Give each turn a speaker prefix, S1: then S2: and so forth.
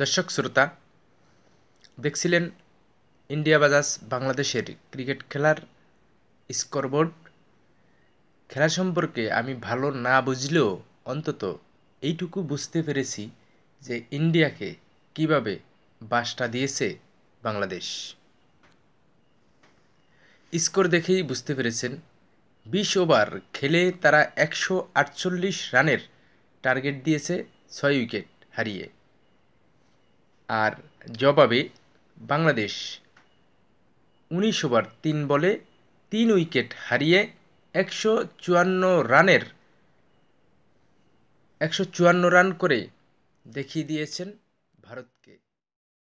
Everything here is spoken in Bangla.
S1: দর্শক শ্রোতা দেখছিলেন ইন্ডিয়া বাজাজ বাংলাদেশের ক্রিকেট খেলার স্কোরবোর্ড খেলা সম্পর্কে আমি ভালো না বুঝলেও অন্তত এইটুকু বুঝতে পেরেছি যে ইন্ডিয়াকে কিভাবে বাসটা দিয়েছে বাংলাদেশ স্কোর দেখেই বুঝতে পেরেছেন বিশ ওভার খেলে তারা একশো আটচল্লিশ রানের টার্গেট দিয়েছে ছয় উইকেট হারিয়ে আর জবাবে বাংলাদেশ উনিশ ওভার তিন বলে তিন উইকেট হারিয়ে একশো চুয়ান্ন রানের একশো চুয়ান্ন রান করে দেখিয়ে দিয়েছেন ভারতকে